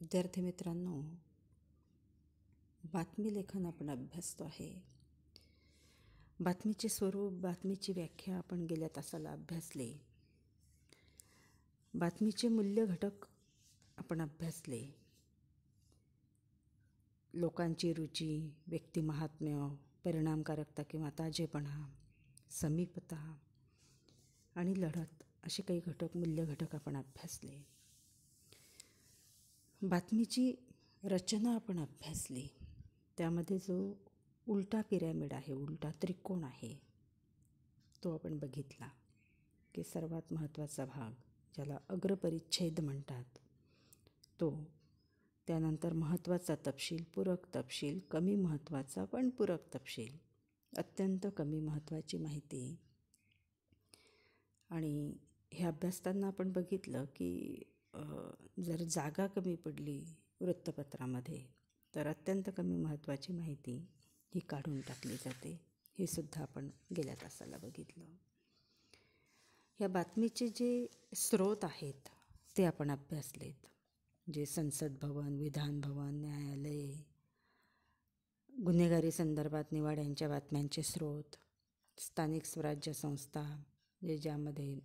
विद्यार्थी मित्रांनो बातमी लेखन आपण अभ्यासतो आहे बातमीचे स्वरूप बातमीची व्याख्या आपण गेल्या तासाला अभ्यासले बातमीचे मूल्य घटक आपण अभ्यासले लोकांची रुची व्यक्तिमहात्म्य परिणामकारकता किंवा ताजेपणा समीपता आणि लढत असे काही घटक मूल्य घटक आपण अभ्यासले बातमीची रचना आपण अभ्यासली त्यामध्ये जो उलटा पिरॅमिड आहे उलटा त्रिकोण आहे तो आपण बघितला की सर्वात महत्त्वाचा भाग ज्याला अग्रपरिच्छेद म्हणतात तो त्यानंतर महत्त्वाचा तपशील पूरक तपशील कमी महत्त्वाचा पण पूरक तपशील अत्यंत कमी महत्त्वाची माहिती आणि हे अभ्यासताना आपण बघितलं की जर जागा कमी पडली वृत्तपत्रामध्ये तर अत्यंत कमी महत्त्वाची माहिती ही काढून टाकली जाते हे सुद्धा आपण गेल्या तासाला बघितलं या बातमीचे जे स्रोत आहेत ते आपण अभ्यासलेत जे संसद भवन विधान भवन न्यायालय गुन्हेगारी संदर्भात निवाड्यांच्या बातम्यांचे स्रोत स्थानिक स्वराज्य संस्था जे ज्यामध्ये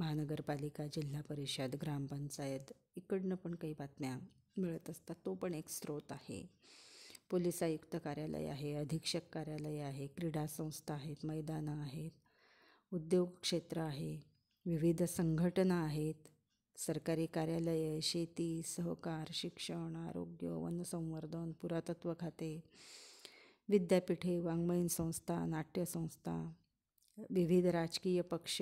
महानगरपालिका जिल्हा परिषद ग्रामपंचायत इकडनं पण काही बातम्या मिळत असतात तो पण एक स्रोत आहे पोलीस आयुक्त कार्यालय आहे अधीक्षक कार्यालय आहे क्रीडा संस्था आहेत मैदानं आहेत उद्योग क्षेत्र आहे विविध संघटना आहेत सरकारी कार्यालय शेती सहकार शिक्षण आरोग्य वनसंवर्धन पुरातत्व खाते विद्यापीठे वाङ्मयीन संस्था नाट्यसंस्था विविध राजकीय पक्ष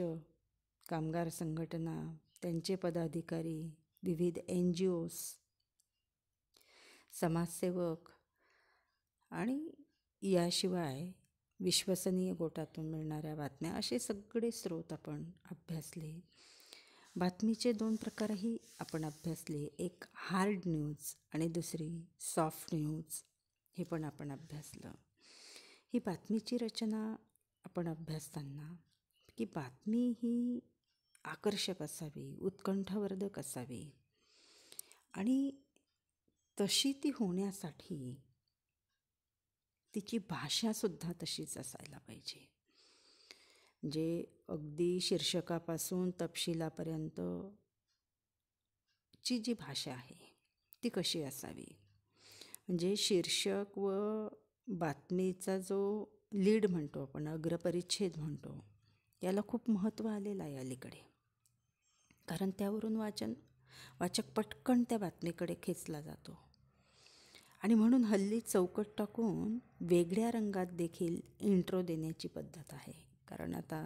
कामगार संघटना त्यांचे पदाधिकारी विविध एन जी ओस समाजसेवक आणि याशिवाय विश्वसनीय गोटातून मिळणाऱ्या बातम्या असे सगळे स्रोत आपण अभ्यासले बातमीचे दोन प्रकारही आपण अभ्यासले एक हार्ड न्यूज आणि दुसरी सॉफ्ट न्यूज हे पण आपण अभ्यासलं ही बातमीची रचना आपण अभ्यासताना की बातमी ही आकर्षक असावी उत्कंठावर्धक असावी आणि तशी ती होण्यासाठी तिची भाषासुद्धा तशीच असायला पाहिजे जे अगदी शीर्षकापासून तपशिलापर्यंत ची जी भाषा आहे ती कशी असावी म्हणजे शीर्षक व बातमीचा जो लीड म्हणतो आपण अग्रपरिच्छेद म्हणतो याला खूप महत्त्व आलेलं आहे अलीकडे कारण त्यावरून वाचन वाचक पटकन त्या बातमीकडे खेचला जातो आणि म्हणून हल्ली चौकट टाकून वेगळ्या रंगात देखील इंट्रो देण्याची पद्धत आहे कारण आता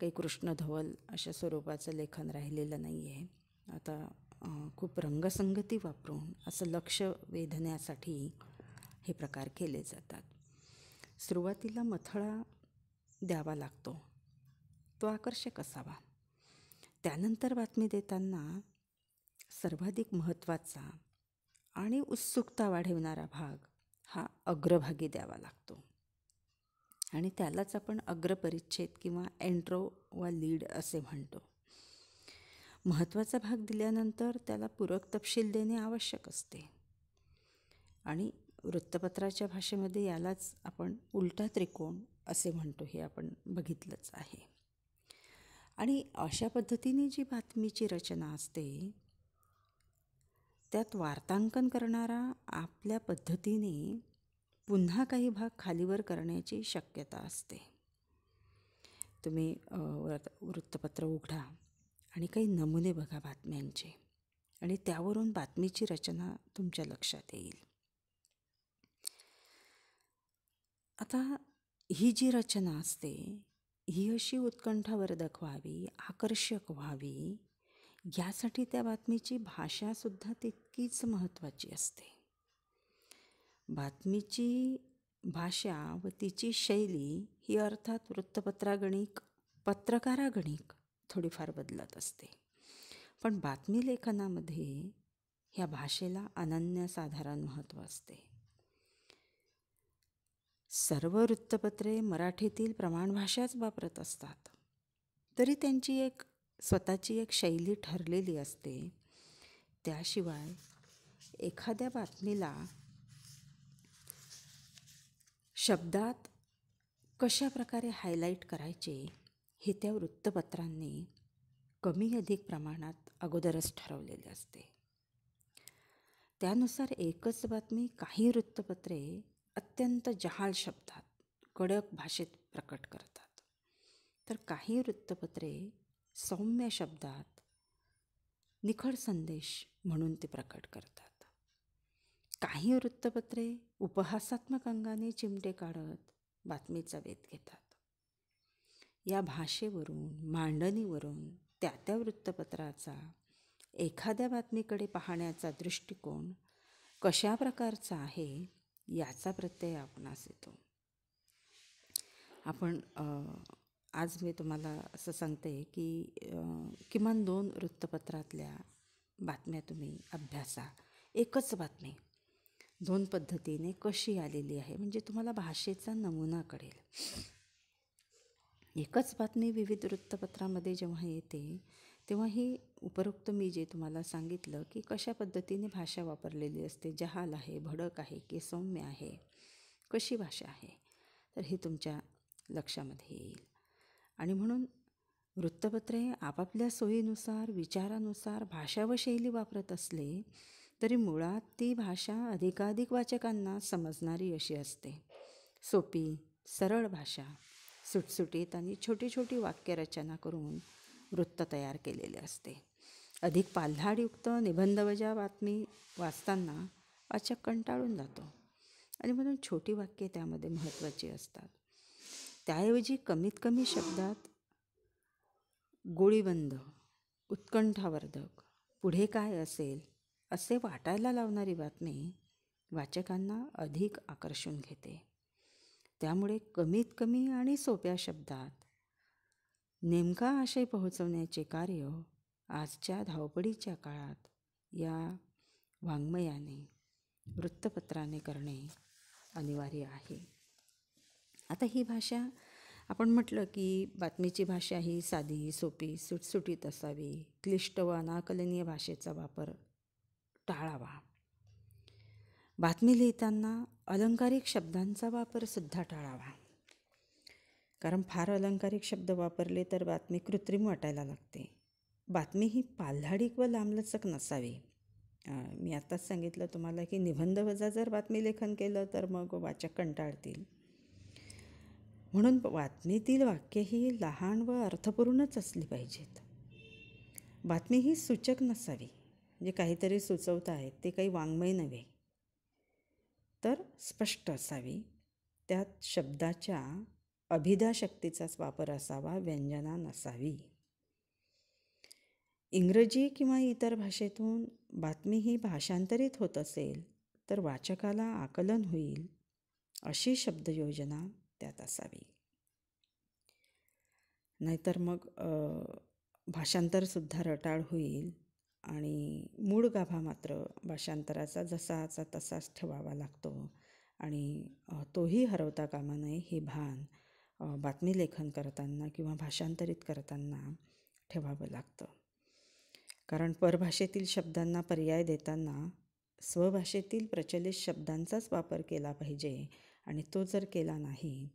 काही कृष्ण धवल अशा स्वरूपाचं लेखन राहिलेलं नाही आहे आता खूप रंगसंगती वापरून असं लक्ष वेधण्यासाठी हे प्रकार केले जातात सुरुवातीला मथळा द्यावा लागतो तो आकर्षक असावा त्यानंतर बातमी देताना सर्वाधिक महत्त्वाचा आणि उत्सुकता वाढवणारा भाग हा अग्रभागी द्यावा लागतो आणि त्यालाच आपण अग्रपरिच्छेद किंवा एन्ट्रो वा लीड असे म्हणतो महत्त्वाचा भाग दिल्यानंतर त्याला पूरक तपशील देणे आवश्यक असते आणि वृत्तपत्राच्या भाषेमध्ये यालाच आपण उलटा त्रिकोण असे म्हणतो हे आपण बघितलंच आहे आणि अशा पद्धतीने जी बातमीची रचना असते त्यात वार्तांकन करणारा आपल्या पद्धतीने पुन्हा काही भाग खालीवर करण्याची शक्यता असते तुम्ही वृत्तपत्र उघडा आणि काही नमुने बघा बातम्यांचे आणि त्यावरून बातमीची रचना तुमच्या लक्षात येईल आता ही जी रचना असते ही अशी उत्कंठावर्धक व्हावी आकर्षक व्हावी यासाठी त्या बातमीची भाषासुद्धा तितकीच महत्त्वाची असते बातमीची भाषा व तिची शैली ही अर्थात वृत्तपत्रागणिक पत्रकारागणिक थोडीफार बदलत असते पण बातमी लेखनामध्ये ह्या भाषेला अनन्यसाधारण महत्त्व असते सर्व वृत्तपत्रे मराठीतील प्रमाणभाषाच वापरत असतात तरी त्यांची एक स्वतःची एक शैली ठरलेली असते त्याशिवाय एखाद्या बातमीला शब्दात कशा प्रकारे हायलाईट करायचे हे त्या वृत्तपत्रांनी कमी अधिक प्रमाणात अगोदरच ठरवलेले असते त्यानुसार एकच बातमी काही वृत्तपत्रे अत्यंत जहाल शब्दात कडक भाषेत प्रकट करतात तर काही वृत्तपत्रे सौम्य शब्दात निखळ संदेश म्हणून ते प्रकट करतात काही वृत्तपत्रे उपहासात्मक अंगाने चिमटे काढत बातमीचा वेध घेतात या भाषेवरून मांडणीवरून त्या त्या वृत्तपत्राचा एखाद्या बातमीकडे पाहण्याचा दृष्टिकोन कशा प्रकारचा आहे याचा प्रत्यय आपणास येतो आपण आज मी तुम्हाला असं सांगते की किमान दोन वृत्तपत्रातल्या बातम्या तुम्ही अभ्यासा एकच बातमी दोन पद्धतीने कशी आलेली आहे म्हणजे तुम्हाला भाषेचा नमुना कळेल एकच बातमी विविध वृत्तपत्रामध्ये जेव्हा येते तेव्हा ही उपरोक्त मी जे तुम्हाला सांगितलं की कशा पद्धतीने भाषा वापरलेली असते जहाल आहे भडक आहे की सौम्य आहे कशी भाषा आहे तर हे तुमच्या लक्षामध्ये येईल आणि म्हणून वृत्तपत्रे आपापल्या सोयीनुसार विचारानुसार भाषा व शैली वापरत असले तरी मुळात ती भाषा अधिकाधिक वाचकांना समजणारी अशी असते सोपी सरळ भाषा सुटसुटीत आणि छोटी छोटी वाक्यरचना करून वृत्त तयार केलेले असते अधिक पाल्हाडयुक्त निबंधवजा बातमी वाचताना वाचक कंटाळून जातो आणि म्हणून छोटी वाक्ये त्यामध्ये महत्त्वाची असतात त्याऐवजी कमीत कमी शब्दात गोळीबंद उत्कंठावर्धक पुढे काय असेल असे वाटायला लावणारी बातमी वाचकांना अधिक आकर्षून घेते त्यामुळे कमीत कमी आणि सोप्या शब्दात नेमका आशय पोहोचवण्याचे कार्य आजच्या धावपडीच्या काळात या वाङ्मयाने वृत्तपत्राने करणे अनिवार्य आहे आता ही भाषा आपण म्हटलं की बातमीची भाषा ही साधी सोपी सुटसुटीत असावी क्लिष्ट व अनाकलनीय भाषेचा वापर टाळावा बातमी लिहिताना अलंकारिक शब्दांचा वापरसुद्धा टाळावा कारण फार अलंकारिक शब्द वापरले तर बातमी कृत्रिम वाटायला लागते बातमी ही पाल्हाडिक व लांबलचक नसावी मी आत्ताच सांगितलं तुम्हाला की निबंध वजा जर बातमी लेखन केलं तर मग वाचक कंटाळतील म्हणून बातमीतील वाक्य ही लहान व अर्थपूर्णच असली पाहिजेत बातमी ही सूचक नसावी म्हणजे काहीतरी सुचवत आहेत ते काही वाङ्मय नव्हे तर स्पष्ट असावी त्यात शब्दाच्या अभिधाशक्तीचाच वापर असावा व्यंजना नसावी इंग्रजी किंवा इतर भाषेतून बातमी ही भाषांतरित होत असेल तर वाचकाला आकलन होईल अशी शब्दयोजना त्यात असावी नाहीतर मग भाषांतरसुद्धा रटाळ होईल आणि मूळ गाभा मात्र भाषांतराचा जसाचा तसाच ठेवावा लागतो आणि तोही हरवता कामा नये हे भान बातमी लेखन करताना किंवा भाषांतरित करताना ठेवावं लागतं कारण परभाषेतील शब्दांना पर्याय देताना स्वभाषेतील प्रचलित शब्दांचाच वापर केला पाहिजे आणि तो जर केला नाही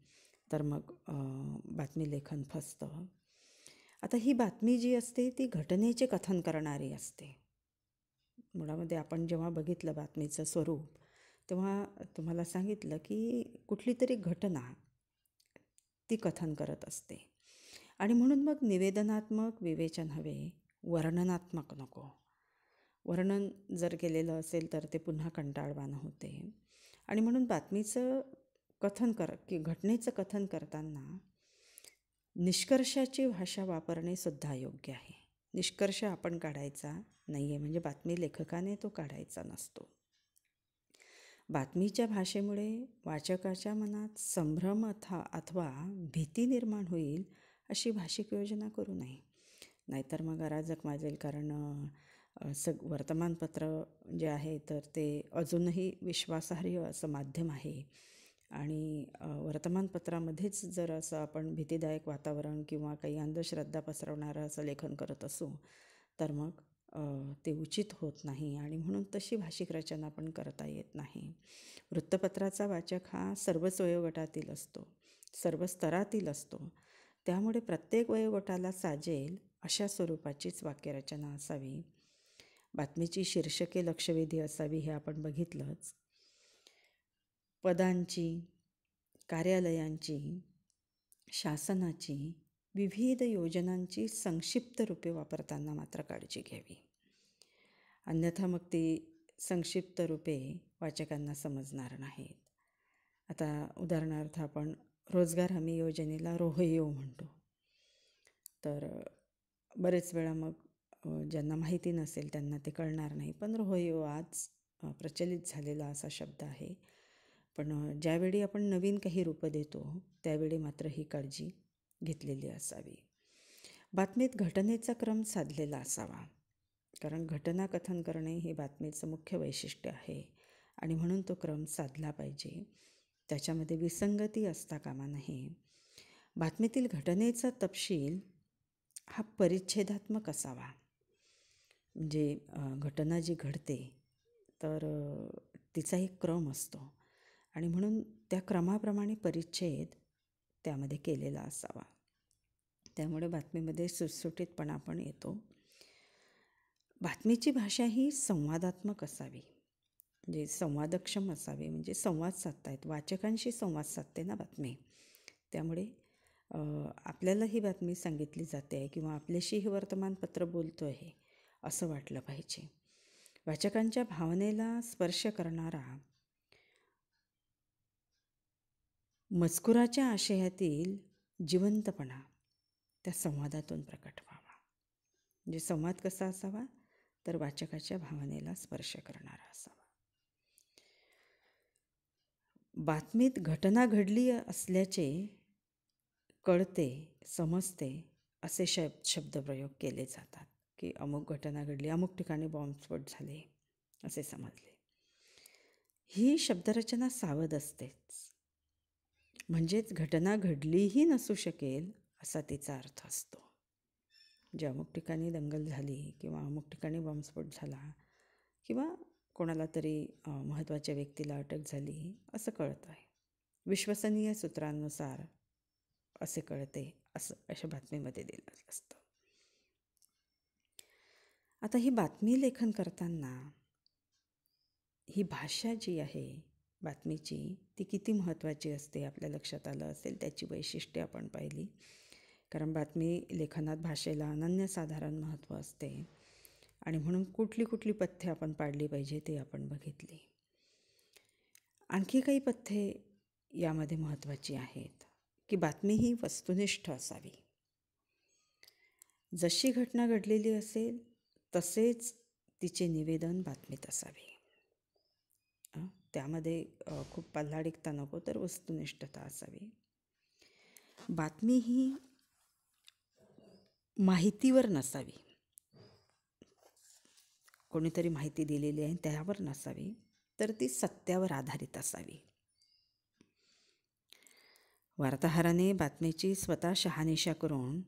तर मग बातमी लेखन फसतं आता ही बातमी जी असते ती घटनेचे कथन करणारी असते मुळामध्ये आपण जेव्हा बघितलं बातमीचं स्वरूप तेव्हा तुम्हाला सांगितलं की कुठली तरी घटना ती कथन करत असते आणि म्हणून मग निवेदनात्मक विवेचन हवे वर्णनात्मक नको वर्णन जर केलेलं असेल तर ते पुन्हा कंटाळवाणं होते आणि म्हणून बातमीचं कथन कर की घटनेचं कथन करताना निष्कर्षाची भाषा वापरणे सुद्धा योग्य आहे निष्कर्ष आपण काढायचा नाही आहे म्हणजे बातमी लेखकाने तो काढायचा नसतो बातमीच्या भाषेमुळे वाचकाच्या मनात संभ्रम अथा अथवा भीती निर्माण होईल अशी भाषिक योजना करू नये नाहीतर मग अराजक माजेल कारण सग वर्तमानपत्र जे आहे तर ते अजूनही विश्वासार्ह असं माध्यम आहे आणि वर्तमानपत्रामध्येच जर असं आपण भीतीदायक वातावरण किंवा काही अंधश्रद्धा पसरवणारं असं लेखन करत असू तर मग ते उचित होत नाही आणि म्हणून तशी भाषिक रचना पण करता येत नाही वृत्तपत्राचा वाचक हा सर्वच वयोगटातील असतो सर्व स्तरातील असतो त्यामुळे प्रत्येक वयोगटाला साजेल अशा स्वरूपाचीच वाक्यरचना असावी बातमीची शीर्षके लक्षवेधी असावी हे आपण बघितलंच पदांची कार्यालयांची शासनाची विविध योजनांची संक्षिप्त रूपे वापरताना मात्र काळजी घ्यावी अन्यथा मग ती संक्षिप्त रूपे वाचकांना समजणार नाहीत आता उदाहरणार्थ आपण रोजगार हमी योजनेला रोहयो म्हणतो तर बरेच वेळा मग ज्यांना माहिती नसेल त्यांना ते कळणार नाही पण रोहयो आज प्रचलित झालेला असा शब्द आहे पण ज्यावेळी आपण नवीन काही रूपं देतो त्यावेळी मात्र ही काळजी घेतलेली असावी बातमीत घटनेचा क्रम साधलेला असावा कारण घटना कथन करणे हे बातमीचं मुख्य वैशिष्ट्य आहे आणि म्हणून तो क्रम साधला पाहिजे त्याच्यामध्ये विसंगती असता कामा नाही बातमीतील घटनेचा तपशील हा परिच्छेदात्मक असावा म्हणजे घटना जी घडते तर तिचा एक क्रम असतो आणि म्हणून त्या क्रमाप्रमाणे परिच्छेद त्यामध्ये केलेला असावा त्यामुळे बातमीमध्ये सुटसुटीतपणा पण येतो बातमीची भाषा ही संवादात्मक असावी म्हणजे संवादक्षम असावी म्हणजे संवाद साधतायत वाचकांशी संवाद साधते ना बातमी त्यामुळे आपल्याला ही बातमी सांगितली जाते आहे किंवा आपल्याशी हे वर्तमानपत्र बोलतो आहे असं वाटलं पाहिजे वाचकांच्या भावनेला स्पर्श करणारा मजकुराच्या आशयातील जिवंतपणा त्या संवादातून प्रकट व्हावा म्हणजे संवाद कसा असावा तर वाचकाच्या भावनेला स्पर्श करणारा असावा बातमीत घटना घडली असल्याचे कळते समजते असे शब शब्दप्रयोग केले जातात की अमुक घटना घडली अमुक ठिकाणी बॉम्बस्फोट झाले असे समजले ही शब्दरचना सावध असतेच म्हणजेच घटना घडलीही नसू शकेल असा तिचा अर्थ असतो म्हणजे अमुक ठिकाणी दंगल झाली किंवा अमुक ठिकाणी बॉम्बस्फोट झाला किंवा कोणाला तरी महत्त्वाच्या व्यक्तीला अटक झाली असं कळत आहे विश्वसनीय सूत्रांनुसार असे कळते असं अशा बातमीमध्ये दिलं असतं आता ही बातमी लेखन करताना ही भाषा जी आहे बातमीची ती किती महत्त्वाची असते आपल्या लक्षात आलं असेल त्याची वैशिष्ट्ये आपण पाहिली कारण बातमी लेखनात भाषेला अनन्यसाधारण महत्त्व असते आणि म्हणून कुठली कुठली पथ्ये आपण पाडली पाहिजे ते आपण बघितली आणखी काही पथ्ये यामध्ये महत्त्वाची आहेत की बातमी ही वस्तुनिष्ठ असावी जशी घटना घडलेली असेल तसेच तिचे निवेदन बातमीत असावे त्यामध्ये खूप पल्हाडिकता नको तर वस्तुनिष्ठता असावी बातमी ही माहितीवर नसावी कोणीतरी माहिती दिलेली आहे त्यावर नसावी तर ती सत्यावर आधारित असावी वार्ताहराने बातमीची स्वतः शहानिशा करून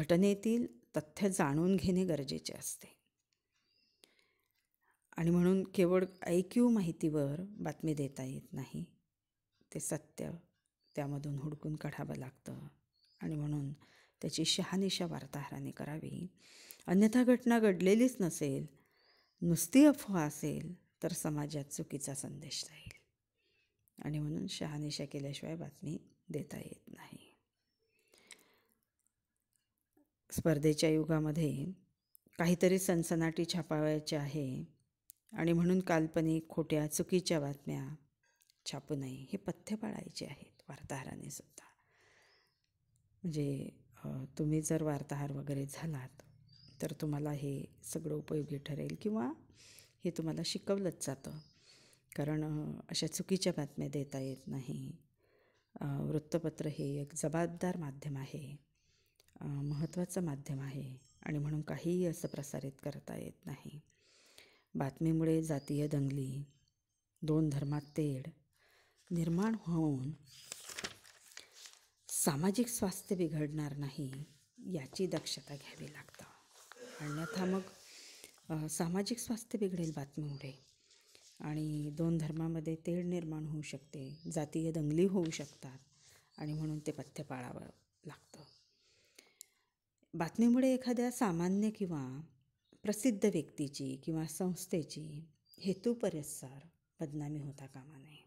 घटनेतील तथ्य जाणून घेणे गरजेचे असते आणि म्हणून केवळ ऐक्यू माहितीवर बातमी देता येत नाही ते सत्य त्यामधून हुडकून काढावं लागतं आणि म्हणून त्याची शहानिशा वार्ताहराने करावी अन्यथा घटना घडलेलीच नसेल नुसती अफवा असेल तर समाजात चुकीचा संदेश राहील आणि म्हणून शहानिशा केल्याशिवाय बातमी देता येत नाही स्पर्धेच्या युगामध्ये काहीतरी सनसनाटी छापावायची आहे आणि म्हणून काल्पनिक खोट्या चुकीच्या बातम्या छापू नये हे पथ्य पाळायचे आहेत वार्ताहराने सुद्धा म्हणजे तुम्ही जर वार्ताहर वगैरे झालात तर तुम्हाला हे सगळं उपयोगी ठरेल किंवा हे तुम्हाला शिकवलंच जातं कारण अशा चुकीच्या बातम्या देता येत नाही वृत्तपत्र हे एक जबाबदार माध्यम आहे महत्त्वाचं माध्यम आहे आणि म्हणून काहीही असं प्रसारित करता येत नाही बातमीमुळे जातीय दंगली दोन धर्मात तेढ निर्माण होऊन सामाजिक स्वास्थ्य बिघडणार नाही याची दक्षता घ्यावी लागतं अन्यथा मग सामाजिक स्वास्थ्य बिघडेल बातमीमुळे आणि दोन धर्मामध्ये तेढ निर्माण होऊ शकते जातीय दंगली होऊ शकतात आणि म्हणून ते पथ्य पाळावं लागतं बातमीमुळे एखाद्या सामान्य किंवा प्रसिद्ध व्यक्तीची किंवा संस्थेची हेतुपरस्सर बदनामी होता कामा नये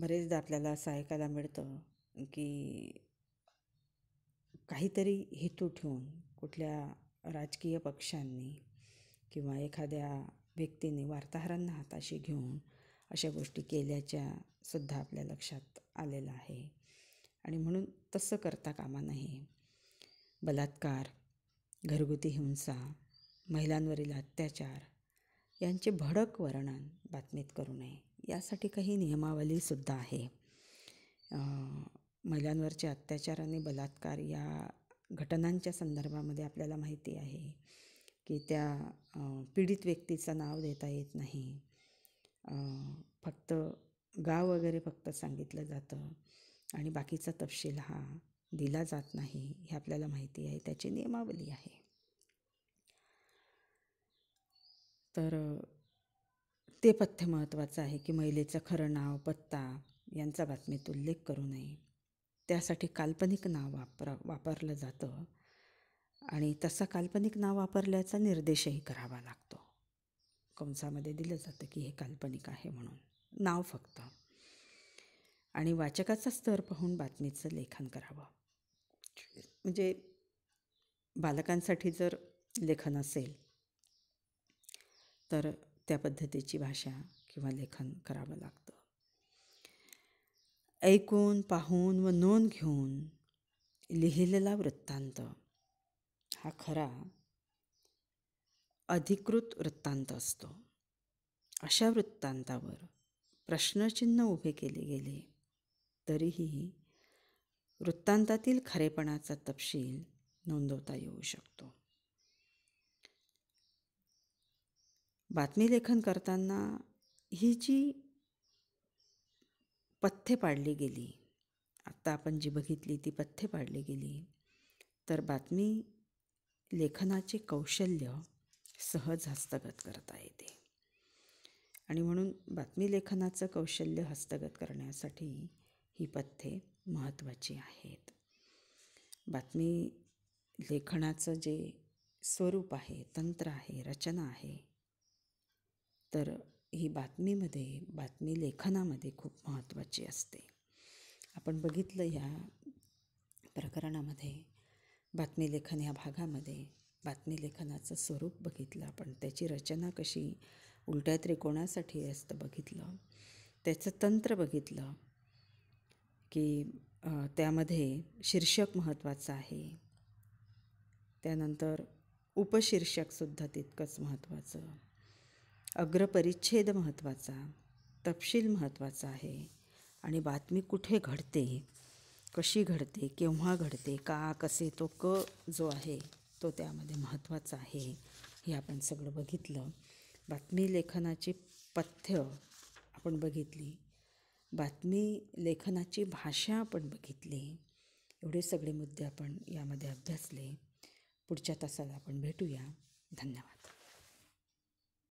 बरेचदा आपल्याला असं ऐकायला मिळतं की काहीतरी हेतू ठेवून कुठल्या राजकीय पक्षांनी किंवा एखाद्या व्यक्तीने वार्ताहरांना हाताशी घेऊन अशा गोष्टी केल्याच्या सुद्धा आपल्या लक्षात आलेलं आहे आणि म्हणून तसं करता कामा नाही बलात्कार घरगुती हिंसा महिलांवरील अत्याचार यांचे भडक वर्णन बातमीत करू नये यासाठी काही नियमावलीसुद्धा आहे महिलांवरचे अत्याचार आणि बलात्कार या घटनांच्या संदर्भामध्ये आपल्याला माहिती आहे की त्या पीडित व्यक्तीचं नाव देता येत नाही फक्त गाव वगैरे फक्त सांगितलं जातं आणि बाकीचा तपशील हा दिला जात नाही हे आपल्याला माहिती आहे त्याची नियमावली आहे तर ते पथ्य महत्त्वाचं आहे की महिलेचं खरं नाव पत्ता यांचा बातमीत उल्लेख करू नये त्यासाठी काल्पनिक नाव वापरा वापरलं जातं आणि तसं काल्पनिक नाव वापरल्याचा निर्देशही करावा लागतो कंसामध्ये दिलं जातं की हे काल्पनिक आहे म्हणून नाव फक्त आणि वाचकाचा स्तर पाहून बातमीचं लेखन करावं म्हणजे बालकांसाठी जर लेखन असेल तर त्या पद्धतीची भाषा किंवा लेखन करावं लागतं ऐकून पाहून व नोंद घेऊन लिहिलेला वृत्तांत हा खरा अधिकृत वृत्तांत असतो अशा वृत्तांतावर प्रश्नचिन्ह उभे केले गेले तरीही वृत्तांतातील खरेपणाचा तपशील नोंदवता येऊ शकतो बातमी लेखन करताना ही जी पथ्ये पाडली गेली आत्ता आपण जी बघितली ती पथ्ये पाडली गेली तर बातमी लेखनाचे कौशल्य सहज हस्तगत करता येते आणि म्हणून बातमी लेखनाचं कौशल्य हस्तगत करण्यासाठी ही पथ्ये महत्त्वाची आहेत बातमी लेखनाचं जे स्वरूप आहे तंत्र आहे रचना आहे तर ही बातमीमध्ये बातमी लेखनामध्ये खूप महत्त्वाची असते आपण बघितलं ह्या प्रकरणामध्ये बातमी लेखन या भागामध्ये बातमी लेखनाचं स्वरूप बघितलं आपण त्याची रचना कशी उलट्या त्रिकोणासाठी असतं बघितलं त्याचं तंत्र बघितलं की त्यामध्ये शीर्षक महत्त्वाचं आहे त्यानंतर उपशीर्षकसुद्धा तितकंच महत्त्वाचं अग्रपरिच्छेद महत्त्वाचा तपशील महत्त्वाचा आहे आणि बातमी कुठे घडते कशी घडते केव्हा घडते का कसे तो क जो आहे तो त्यामध्ये महत्त्वाचा आहे हे आपण सगळं बघितलं बातमी लेखनाची पथ्य आपण बघितली बातमी लेखनाची भाषा आपण बघितली एवढे सगळे मुद्दे आपण यामध्ये अभ्यासले पुढच्या तासाला आपण भेटूया धन्यवाद